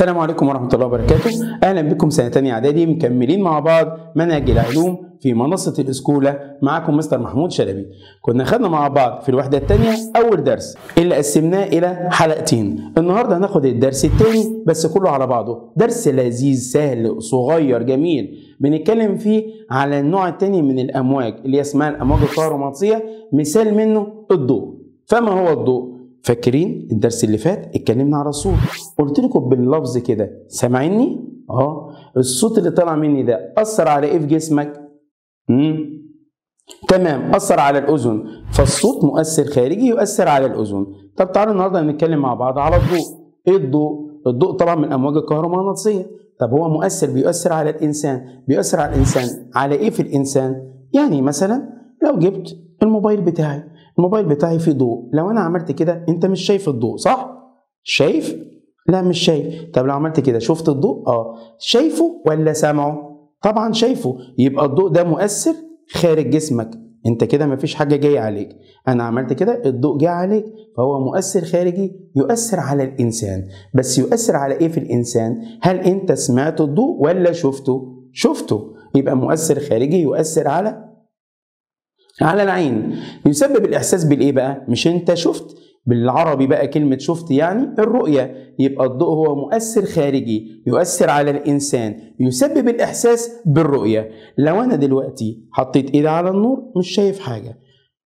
السلام عليكم ورحمة الله وبركاته أهلا بكم سنة تانية إعدادي مكملين مع بعض منهج العلوم في منصة الإسكولة معكم مستر محمود شلبي كنا خدنا مع بعض في الوحدة التانية أول درس اللي قسمناه إلى حلقتين النهاردة هناخد الدرس التاني بس كله على بعضه درس لذيذ سهل صغير جميل بنتكلم فيه على النوع التاني من الأمواج اللي اسمها الأمواج الكهرومغناطيسية مثال منه الضوء فما هو الضوء؟ فاكرين الدرس اللي فات اتكلمنا على الصوت قلت لكم باللفظ كده سامعيني اه الصوت اللي طالع مني ده اثر على ايه في جسمك امم تمام اثر على الاذن فالصوت مؤثر خارجي يؤثر على الاذن طب تعالوا النهارده نتكلم مع بعض على الضوء ايه الضوء الضوء طبعا من الامواج الكهرومغناطيسيه طب هو مؤثر بيؤثر على الانسان بيؤثر على الانسان على ايه في الانسان يعني مثلا لو جبت الموبايل بتاعي الموبايل بتاعي فيه ضوء لو انا عملت كده انت مش شايف الضوء صح شايف لا مش شايف طب لو عملت كده شفت الضوء اه شايفه ولا سامعه طبعا شايفه يبقى الضوء ده مؤثر خارج جسمك انت كده مفيش حاجه جايه عليك انا عملت كده الضوء جه عليك فهو مؤثر خارجي يؤثر على الانسان بس يؤثر على ايه في الانسان هل انت سمعت الضوء ولا شفته شفته يبقى مؤثر خارجي يؤثر على على العين يسبب الاحساس بالايه بقى مش انت شفت بالعربي بقى كلمة شفت يعني الرؤية يبقى الضوء هو مؤثر خارجي يؤثر على الإنسان يسبب الإحساس بالرؤية لو أنا دلوقتي حطيت إيدي على النور مش شايف حاجة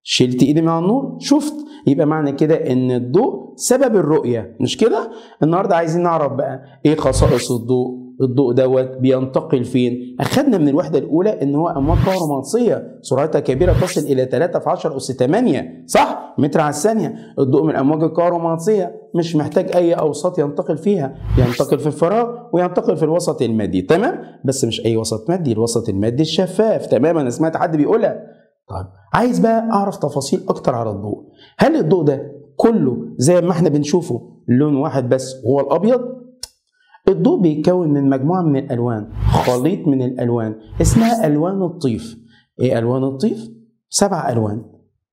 شلت ايدي من على النور شفت يبقى معنى كده ان الضوء سبب الرؤيه مش كده النهارده عايزين نعرف بقى ايه خصائص الضوء الضوء دوت بينتقل فين؟ اخذنا من الوحده الاولى ان هو امواج كهرومغناطيسيه سرعتها كبيره تصل الى 3 في 10 اس 8 صح؟ متر على الثانيه الضوء من الامواج الكهرومغناطيسيه مش محتاج اي اوساط ينتقل فيها ينتقل في الفراغ وينتقل في الوسط المادي تمام؟ بس مش اي وسط مادي الوسط المادي الشفاف تماما انا سمعت حد بيقولها طيب عايز بقى اعرف تفاصيل اكتر على الضوء هل الضوء ده كله زي ما احنا بنشوفه لون واحد بس هو الابيض الضوء بيتكون من مجموعة من الألوان خليط من الألوان اسمها ألوان الطيف إيه ألوان الطيف؟ سبع ألوان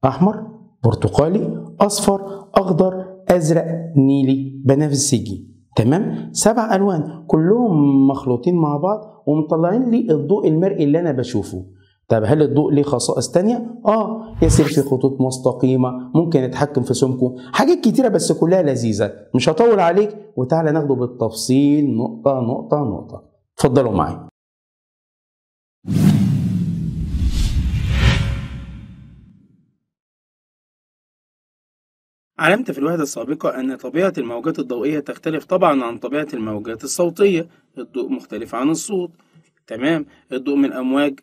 أحمر برتقالي أصفر أخضر أزرق نيلي بنفسجي تمام سبع ألوان كلهم مخلوطين مع بعض ومطلعين لي الضوء المرئي اللي أنا بشوفه طب هل الضوء ليه خصائص تانية؟ اه يسير في خطوط مستقيمة، ممكن يتحكم في سمكه، حاجات كتيرة بس كلها لذيذة، مش هطول عليك وتعالى ناخده بالتفصيل نقطة نقطة نقطة. اتفضلوا معايا. علمت في الوحدة السابقة أن طبيعة الموجات الضوئية تختلف طبعا عن طبيعة الموجات الصوتية، الضوء مختلف عن الصوت، تمام؟ الضوء من أمواج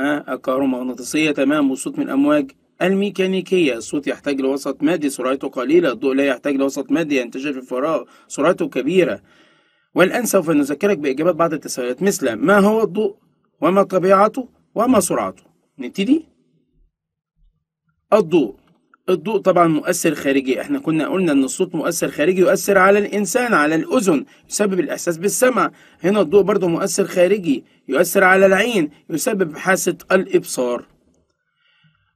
الكهرومغناطيسية تمام والصوت من أمواج الميكانيكية الصوت يحتاج لوسط مادي سرعته قليلة الضوء لا يحتاج لوسط مادي ينتشر في الفراغ سرعته كبيرة والآن سوف نذكرك بإجابات بعض التساؤلات مثل ما هو الضوء وما طبيعته وما سرعته نبتدي الضوء الضوء طبعا مؤثر خارجي احنا كنا قلنا ان الصوت مؤثر خارجي يؤثر على الانسان على الاذن يسبب الاحساس بالسمع هنا الضوء برضه مؤثر خارجي يؤثر على العين يسبب حاسه الابصار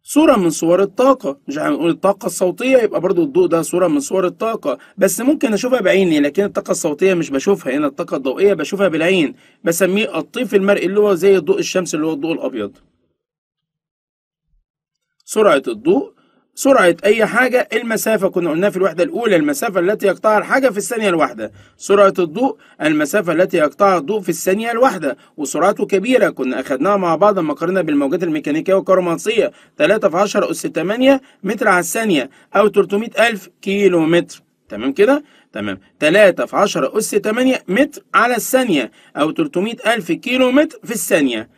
صورة من صور الطاقة مش هنقول الطاقة الصوتية يبقى برضو الضوء ده صورة من صور الطاقة بس ممكن أشوفها بعيني لكن الطاقة الصوتية مش بشوفها هنا الطاقة الضوئية بشوفها بالعين بسميه الطيف المرئي اللي هو زي ضوء الشمس اللي هو الضوء الأبيض سرعة الضوء سرعة أي حاجة المسافة كنا قلناها في الوحدة الأولى المسافة التي يقطعها الحاجة في الثانية الواحدة سرعة الضوء المسافة التي يقطعها الضوء في الثانية الواحدة وسرعته كبيرة كنا أخذناها مع بعض لما قارنا بالموجات الميكانيكية والكهرومغناطيسية 3 في 10 أس 8 متر على الثانية أو 300 ألف كيلو متر تمام كده؟ تمام 3 في 10 أس 8 متر على الثانية أو 300 ألف كيلو متر في الثانية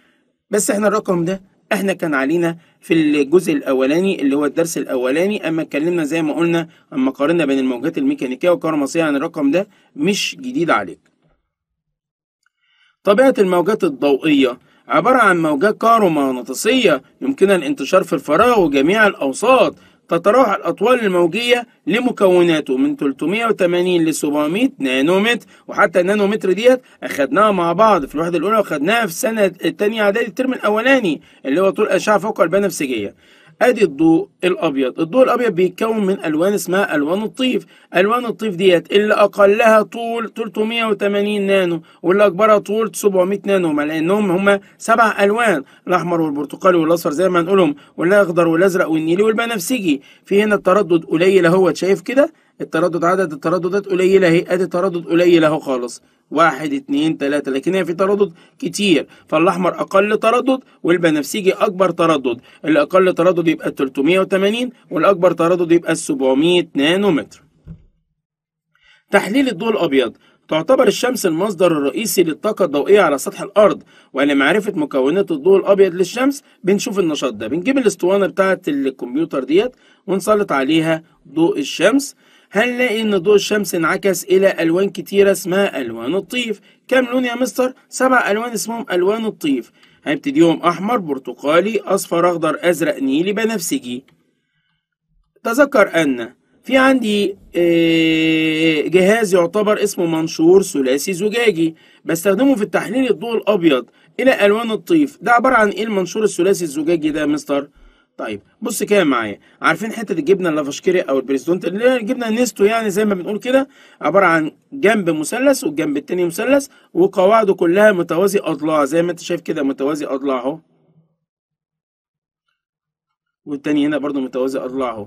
بس احنا الرقم ده احنا كان علينا في الجزء الاولاني اللي هو الدرس الاولاني اما اتكلمنا زي ما قلنا اما قارنا بين الموجات الميكانيكيه والكهرومغناطيسيه يعني الرقم ده مش جديد عليك طبيعه الموجات الضوئيه عباره عن موجات كهرومغناطيسيه يمكنها الانتشار في الفراغ وجميع الاوساط تتراوح الأطوال الموجية لمكوناته من 380 ل 700 نانومتر وحتى النانومتر ديت أخدناها مع بعض في الوحدة الأولى وأخدناها في السنة الثانية إعدادي الترم الأولاني اللي هو طول أشعة فوق البنفسجية ادي الضوء الابيض الضوء الابيض بيتكون من الوان اسمها الوان الطيف الوان الطيف ديت اللي اقلها طول 380 نانو واللي اكبرها طول 700 نانو لانهم هم سبع الوان الاحمر والبرتقالي والاصفر زي ما هنقولهم والاخضر والازرق والنيلي والبنفسجي في هنا التردد قليل اهوت شايف كده التردد عدد الترددات قليلة اهي ادي تردد قليل اهو خالص واحد اتنين تلاتة لكن هي في تردد كتير فالاحمر اقل تردد والبنفسجي اكبر تردد الاقل تردد يبقى 380 والاكبر تردد يبقى 700 نانومتر تحليل الضوء الابيض تعتبر الشمس المصدر الرئيسي للطاقة الضوئية على سطح الأرض ولمعرفة مكونات الضوء الأبيض للشمس بنشوف النشاط ده بنجيب الاسطوانة بتاعة الكمبيوتر ديت ونسلط عليها ضوء الشمس هنلاقي ان ضوء الشمس انعكس الى الوان كتيره اسمها الوان الطيف كام لون يا مستر سبع الوان اسمهم الوان الطيف هنبتديهم احمر برتقالي اصفر اخضر ازرق نيلي بنفسجي تذكر ان في عندي آه، جهاز يعتبر اسمه منشور ثلاثي زجاجي بستخدمه في التحليل الضوء الابيض الى الوان الطيف ده عباره عن ايه المنشور الثلاثي الزجاجي ده يا مستر طيب بص كده معايا عارفين حته الجبنه اللافاشكيري او البريزدونت اللي هي الجبنه النستو يعني زي ما بنقول كده عباره عن جنب مثلث والجنب التاني مثلث وقواعده كلها متوازي اضلاع زي ما انت شايف كده متوازي اضلاع اهو والتاني هنا برضو متوازي اضلاع اهو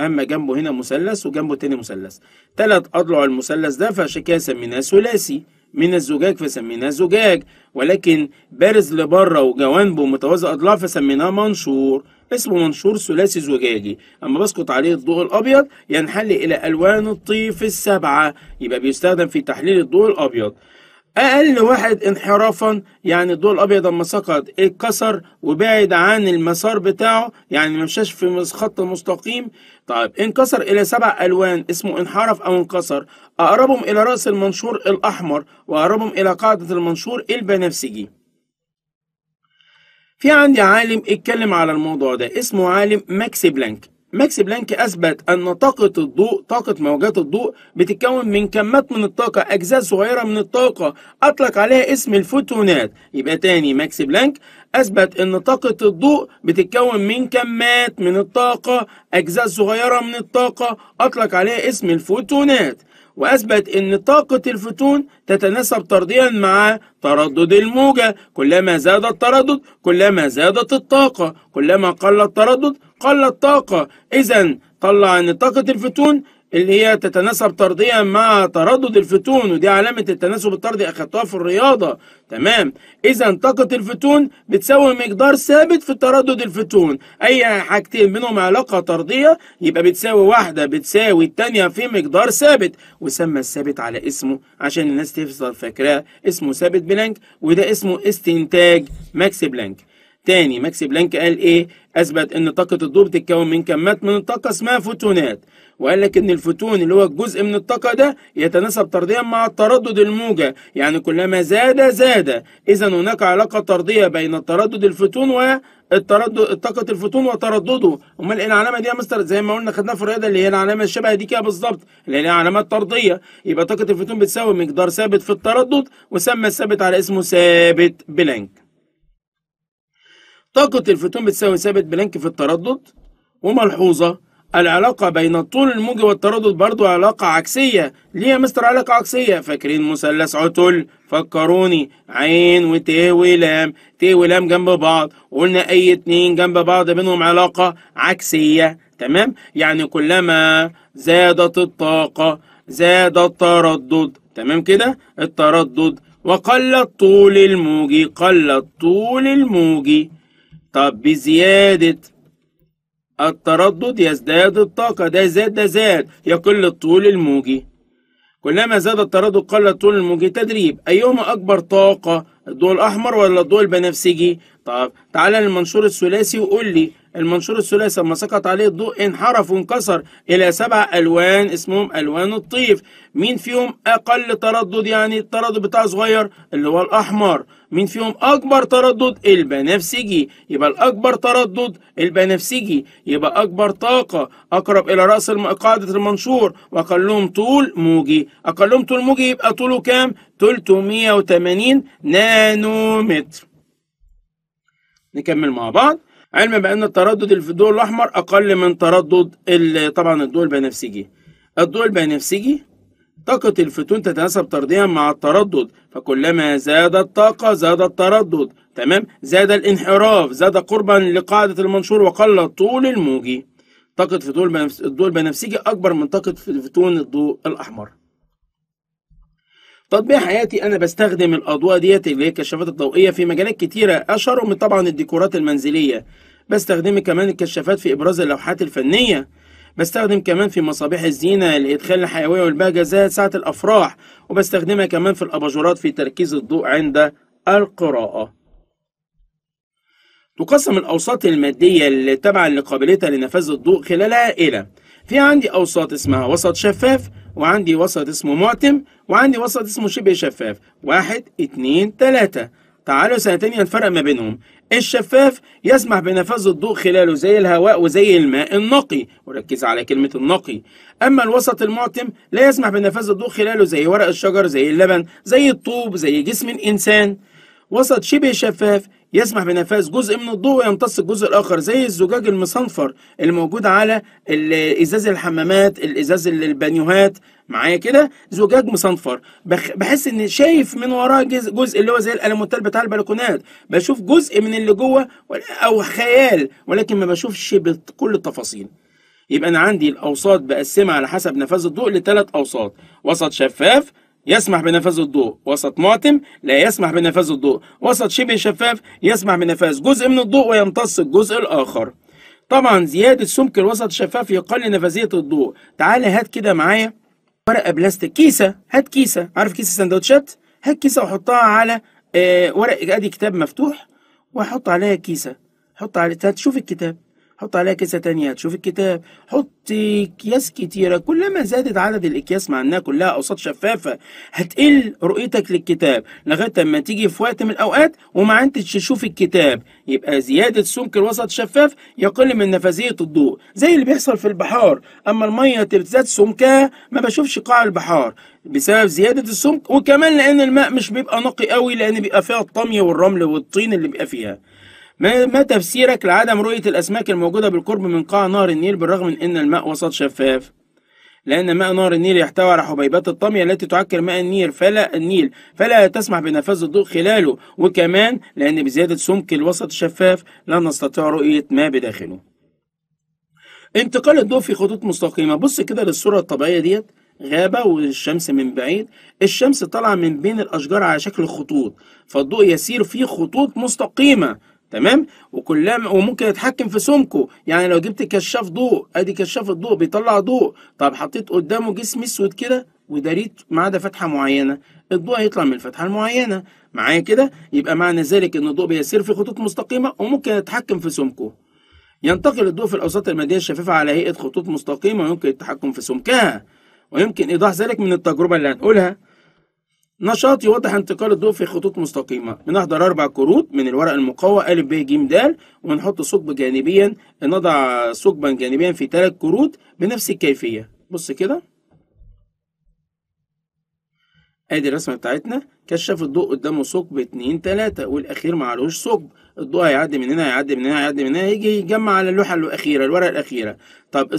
اما جنبه هنا مثلث وجنبه التاني مثلث ثلاث اضلع المثلث ده فعشان كده سميناه ثلاثي من الزجاج فسميناه زجاج ولكن بارز لبره وجوانبه متوازى اضلاع فسميناه منشور اسمه منشور ثلاثي زجاجي اما بسقط عليه الضوء الابيض ينحل الى الوان الطيف السبعه يبقى بيستخدم في تحليل الضوء الابيض اقل واحد انحرافا يعني الضوء الابيض اما سقط اتكسر وبعد عن المسار بتاعه يعني ما مشاش في خط مستقيم طيب انكسر الى سبع الوان اسمه انحرف او انكسر اقربهم الى راس المنشور الاحمر واقربهم الى قاعده المنشور البنفسجي في عندي عالم اتكلم على الموضوع ده اسمه عالم ماكس بلانك ماكس بلانك أثبت أن طاقة الضوء طاقة موجات الضوء بتتكون من كمات من الطاقة أجزاء صغيرة من الطاقة أطلق عليها اسم الفوتونات يبقى تاني ماكس بلانك أثبت أن طاقة الضوء بتتكون من كمات من الطاقة أجزاء صغيرة من الطاقة أطلق عليها اسم الفوتونات وأثبت أن طاقة الفوتون تتناسب طرديا مع تردد الموجة كلما زاد التردد كلما زادت الطاقة كلما قل التردد قلت طاقة إذا طلع أن طاقة الفوتون اللي هي تتناسب طرديا مع تردد الفوتون ودي علامة التناسب الطردي أخدتها في الرياضة تمام إذا طاقة الفوتون بتساوي مقدار ثابت في تردد الفوتون أي حاجتين منهم علاقة طردية يبقى بتساوي واحدة بتساوي التانية في مقدار ثابت وسمى الثابت على اسمه عشان الناس تفضل فاكراه اسمه ثابت بلانك وده اسمه استنتاج ماكس بلانك تاني ماكس بلانك قال ايه اثبت ان طاقه الضوء بتتكون من كمات من الطاقه اسمها فوتونات وقال لك ان الفوتون اللي هو الجزء من الطاقه ده يتناسب طرديا مع التردد الموجه يعني كلما زاد زاد اذا هناك علاقه طرديه بين التردد الفوتون و التردد طاقه الفوتون وتردده امال إيه العلامه دي يا مستر زي ما قلنا خدناها في الرياضه اللي هي العلامه الشبه دي كده بالظبط اللي هي علامات طرديه يبقى طاقه الفوتون بتساوي مقدار ثابت في التردد وسمى الثابت على اسمه ثابت بلانك طاقة الفوتون بتساوي ثابت بلانك في التردد وملحوظة العلاقة بين الطول الموجي والتردد برضو علاقة عكسية ليه يا مستر علاقة عكسية فاكرين مثلث عتل فكروني عين وت ولام ت ولام جنب بعض قلنا أي اتنين جنب بعض بينهم علاقة عكسية تمام يعني كلما زادت الطاقة زاد التردد تمام كده التردد وقل الطول الموجي قل الطول الموجي طب بزيادة التردد يزداد الطاقة ده زاد ده زاد يقل الطول الموجي كلما زاد التردد قل الطول الموجي تدريب أيهما أكبر طاقة الضوء الأحمر ولا الضوء البنفسجي طب تعالى للمنشور الثلاثي وقول لي المنشور الثلاثي لما سقط عليه الضوء انحرف وانكسر إلى سبع ألوان اسمهم ألوان الطيف مين فيهم أقل تردد يعني التردد بتاعه صغير اللي هو الأحمر مين فيهم أكبر تردد البنفسجي يبقى الأكبر تردد البنفسجي يبقى أكبر طاقة أقرب إلى رأس قاعدة المنشور وأقلهم طول موجي أقلهم طول موجي يبقى طوله كام 380 نانومتر نكمل مع بعض علما بأن تردد الضوء الأحمر أقل من تردد طبعا الضوء البنفسجي الضوء البنفسجي طاقة الفوتون تتناسب طرديا مع التردد فكلما زاد الطاقة زاد التردد تمام زاد الانحراف زاد قربا لقاعدة المنشور وقل الطول الموجي طاقة فوتون الضوء البنفسجي أكبر من طاقة الفوتون الضوء الأحمر تطبيق حياتي انا بستخدم الاضواء ديت اللي هي الكشافات الضوئيه في مجالات كتيره اشهرهم طبعا الديكورات المنزليه بستخدم كمان الكشافات في ابراز اللوحات الفنيه بستخدم كمان في مصابيح الزينة لإدخال الحيوية والبهجة زي ساعة الأفراح وبستخدمها كمان في الأباجورات في تركيز الضوء عند القراءة تقسم الأوساط المادية اللي تبعا لقابليتها لنفاذ الضوء خلالها إلى في عندي اوساط اسمها وسط شفاف وعندي وسط اسمه معتم وعندي وسط اسمه شبه شفاف واحد اتنين تلاتة تعالوا سنتين الفرق ما بينهم الشفاف يسمح بنفاذ الضوء خلاله زي الهواء وزي الماء النقي وركز على كلمة النقي أما الوسط المعتم لا يسمح بنفاذ الضوء خلاله زي ورق الشجر زي اللبن زي الطوب زي جسم الإنسان وسط شبه شفاف يسمح بنفاذ جزء من الضوء ويمتص الجزء الآخر زي الزجاج المصنفر الموجود على إزاز الحمامات الإزاز البانيوهات معايا كده زجاج مصنفر بحس ان شايف من وراه جزء, جزء اللي هو زي الالموتال بتاع البلكونات بشوف جزء من اللي جوه او خيال ولكن ما بشوفش بكل التفاصيل يبقى انا عندي الاوساط بقسمها على حسب نفاذ الضوء لثلاث اوساط وسط شفاف يسمح بنفاذ الضوء وسط معتم لا يسمح بنفاذ الضوء وسط شبه شفاف يسمح بنفاذ جزء من الضوء ويمتص الجزء الآخر طبعا زيادة سمك الوسط الشفاف يقلل نفاذية الضوء تعالى هات كده معايا ورقة بلاستيك كيسة هات كيسة عارف كيسة سندوتشات هات كيسة وحطها على آه، ورق ادي كتاب مفتوح وحط عليها كيسة حط عليها تشوف الكتاب حط عليها كيسة تانية هتشوف الكتاب حط أكياس كتيرة كلما زادت عدد الأكياس مع إنها كلها أوساط شفافة هتقل رؤيتك للكتاب لغاية أما تيجي في وقت من الأوقات وما عندكش تشوف الكتاب يبقى زيادة سمك الوسط الشفاف يقل من نفاذية الضوء زي اللي بيحصل في البحار أما المية تزداد سمكها ما بشوفش قاع البحار بسبب زيادة السمك وكمان لأن الماء مش بيبقى نقي قوي لأن بيبقى فيها الطمية والرمل والطين اللي بيبقى فيها ما تفسيرك لعدم رؤية الأسماك الموجودة بالقرب من قاع نهر النيل بالرغم من أن الماء وسط شفاف؟ لأن ماء نهر النيل يحتوي على حبيبات الطمية التي تعكر ماء النيل فلا النيل فلا تسمح بنفاذ الضوء خلاله وكمان لأن بزيادة سمك الوسط الشفاف لا نستطيع رؤية ما بداخله. انتقال الضوء في خطوط مستقيمة بص كده للصورة الطبيعية ديت غابة والشمس من بعيد الشمس طالعة من بين الأشجار على شكل خطوط فالضوء يسير في خطوط مستقيمة تمام وكلما وممكن يتحكم في سمكه يعني لو جبت كشاف ضوء ادي كشاف الضوء بيطلع ضوء طب حطيت قدامه جسم اسود كده وداريت ما عدا فتحه معينه الضوء هيطلع من الفتحه المعينه معايا كده يبقى معنى ذلك ان الضوء بيسير في خطوط مستقيمه وممكن يتحكم في سمكه ينتقل الضوء في الاوساط الماديه الشفافه على هيئه خطوط مستقيمه ويمكن التحكم في سمكها ويمكن ايضاح ذلك من التجربه اللي هنقولها نشاط يوضح انتقال الضوء في خطوط مستقيمة بنحضر أربع كروت من الورق المقوى أ ب ج د ونحط ثقب جانبيا نضع ثقبا جانبيا في ثلاث كروت بنفس الكيفية بص كده ادي الرسمة بتاعتنا كشف الضوء قدامه ثقب اتنين تلاتة والأخير معلوش ثقب الضوء هيعدي من هنا هيعدي من هنا هيعدي من هنا يجي يتجمع على اللوحة الأخيرة الورقة الأخيرة طب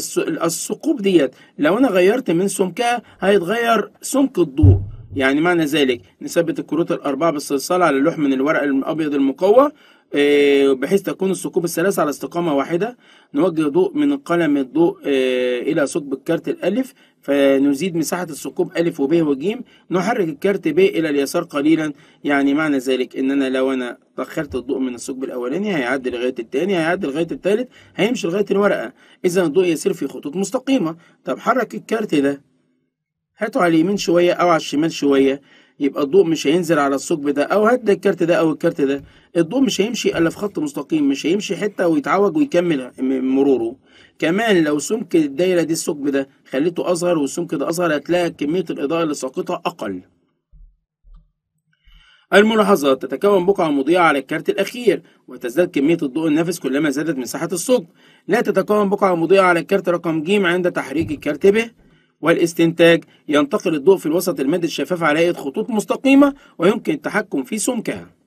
الثقوب ديت لو أنا غيرت من سمكها هيتغير سمك الضوء يعني معنى ذلك نثبت الكروت الأربعة بالصلصال على اللوح من الورق الأبيض المقوى آه، بحيث تكون الثقوب الثلاثة على استقامة واحدة نوجه ضوء من قلم الضوء آه، إلى ثقب الكارت الألف فنزيد مساحة الثقوب ألف وب وج نحرك الكارت ب إلى اليسار قليلا يعني معنى ذلك إن أنا لو أنا دخلت الضوء من الثقب الأولاني هيعدي لغاية التاني هيعدي لغاية التالت هيمشي لغاية الورقة إذا الضوء يسير في خطوط مستقيمة طب حرك الكارت ده هاتوا على اليمين شوية أو على الشمال شوية يبقى الضوء مش هينزل على الثقب ده أو هات ده الكارت ده أو الكارت ده الضوء مش هيمشي إلا في خط مستقيم مش هيمشي حتة ويتعوج ويكمل مروره كمان لو سمك الدايرة دي الثقب ده خليته أصغر والسمك ده أصغر هتلاقي كمية الإضاءة اللي ساقطة أقل الملاحظات تتكون بقعة مضيئة على الكارت الأخير وتزداد كمية الضوء النافس كلما زادت مساحة الثقب لا تتكون بقعة مضيئة على الكارت رقم ج عند تحريك الكارت به والاستنتاج ينتقل الضوء في الوسط المادي الشفاف على هيئة خطوط مستقيمة ويمكن التحكم في سمكها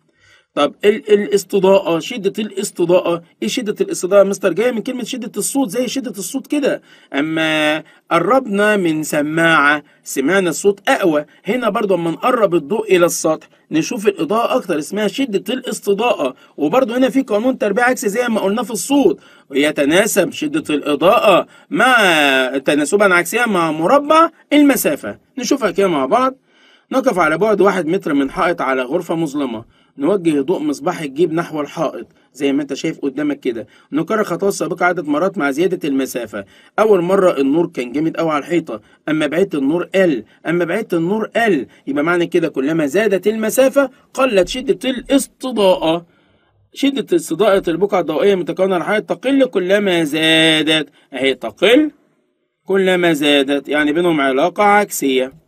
طب ال الاستضاءة شدة الاستضاءة ايه شدة الاستضاءة يا مستر جاية من كلمة شدة الصوت زي شدة الصوت كده اما قربنا من سماعة سمعنا الصوت اقوى هنا برضو اما نقرب الضوء الى السطح نشوف الاضاءة اكتر اسمها شدة الاستضاءة وبرضو هنا في قانون تربيع عكسي زي ما قلنا في الصوت يتناسب شدة الاضاءة مع تناسبا عكسيا مع مربع المسافة نشوفها كده مع بعض نقف على بعد واحد متر من حائط على غرفة مظلمة نوجه ضوء مصباح الجيب نحو الحائط زي ما انت شايف قدامك كده نكرر خطوات سابقة عدد مرات مع زيادة المسافة أول مرة النور كان جامد أوي على الحيطة أما بعيد النور قل أما بعيد النور قل يبقى معنى كده كلما زادت المسافة قلت شدة الاستضاءة شدة استضاءة البقعة الضوئية المتكونة على الحائط تقل كلما زادت أهي تقل كلما زادت يعني بينهم علاقة عكسية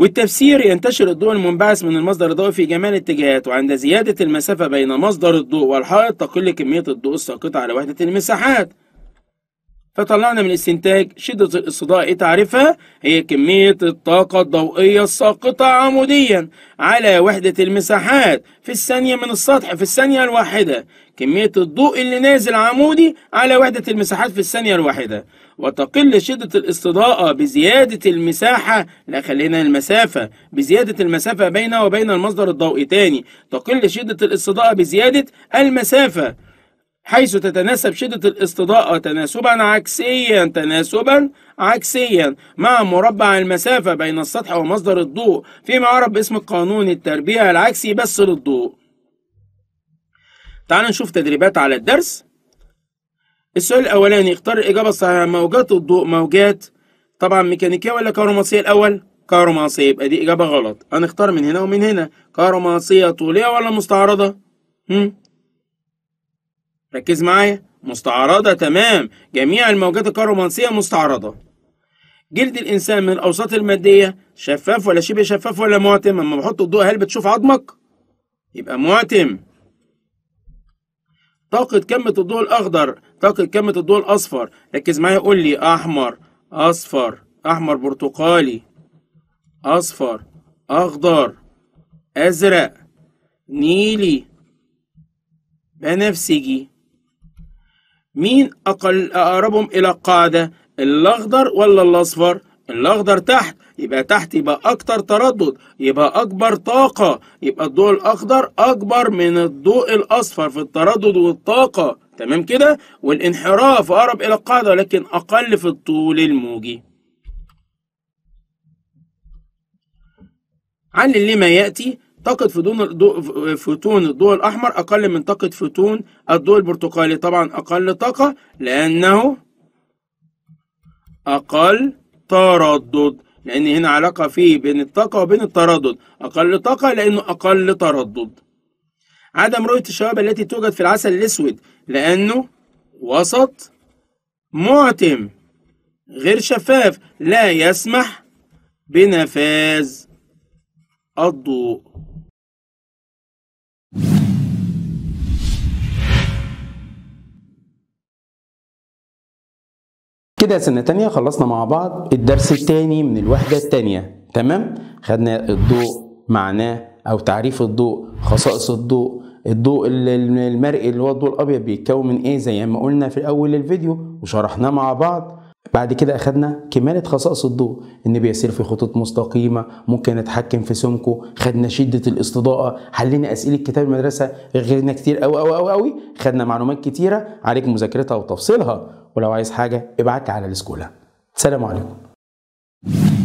والتفسير ينتشر الضوء المنبعث من المصدر الضوئي في جميع الاتجاهات وعند زيادة المسافة بين مصدر الضوء والحائط تقل كمية الضوء الساقطة على وحدة المساحات فطلعنا من الاستنتاج شدة الإصداء إيه تعرفها هي كمية الطاقة الضوئية الساقطة عموديا على وحدة المساحات في الثانية من السطح في الثانية الواحدة كمية الضوء اللي نازل عمودي على وحدة المساحات في الثانية الواحدة وتقل شدة الاستضاءة بزيادة المساحة لا خلينا المسافة بزيادة المسافة بينه وبين المصدر الضوئي تاني تقل شدة الاستضاءة بزيادة المسافة حيث تتناسب شدة الاستضاءة تناسبا عكسيا تناسبا عكسيا مع مربع المسافة بين السطح ومصدر الضوء فيما يعرف باسم قانون التربيع العكسي بس للضوء تعالوا نشوف تدريبات على الدرس السؤال الأولاني اختار الإجابة الصحيحة موجات الضوء موجات طبعا ميكانيكية ولا كهرومغناطيسية الأول؟ كهرومغناطيسية يبقى دي إجابة غلط هنختار من هنا ومن هنا كهرومغناطيسية طولية ولا مستعرضة؟ هم؟ ركز معايا مستعرضة تمام جميع الموجات الكهرومغناطيسية مستعرضة جلد الإنسان من الأوساط المادية شفاف ولا شبه شفاف ولا معتم أما بحط الضوء هل بتشوف عظمك؟ يبقى معتم طاقة كمة الضوء الأخضر طاقة كلمة الضوء الأصفر ركز معايا قول لي أحمر أصفر أحمر برتقالي أصفر أخضر أزرق نيلي بنفسجي مين أقل أقربهم إلى القاعدة الأخضر ولا الأصفر؟ الأخضر تحت يبقى تحت يبقى أكتر تردد يبقى أكبر طاقة يبقى الضوء الأخضر أكبر من الضوء الأصفر في التردد والطاقة تمام كده والانحراف أقرب إلى القاعدة ولكن أقل في الطول الموجي علل لما يأتي طاقة فوتون الضوء فوتون الضوء الأحمر أقل من طاقة فوتون الضوء البرتقالي طبعا أقل طاقة لأنه أقل تردد لأن هنا علاقة فيه بين الطاقة وبين التردد أقل طاقة لأنه أقل تردد عدم رؤية الشوائب التي توجد في العسل الأسود لأنه وسط معتم غير شفاف لا يسمح بنفاذ الضوء كده سنة تانية خلصنا مع بعض الدرس التاني من الوحدة التانية تمام؟ خدنا الضوء معناه أو تعريف الضوء خصائص الضوء الضوء المرئي اللي هو الضوء الابيض بيتكون من ايه زي ما قلنا في اول الفيديو وشرحناه مع بعض بعد كده اخدنا كماله خصائص الضوء ان بيسير في خطوط مستقيمه ممكن اتحكم في سمكه خدنا شده الاستضاءه حلينا اسئله كتاب المدرسه غيرنا كتير قوي قوي قوي قوي خدنا معلومات كتيره عليك مذاكرتها وتفصيلها ولو عايز حاجه ابعت على الاسكولا سلام عليكم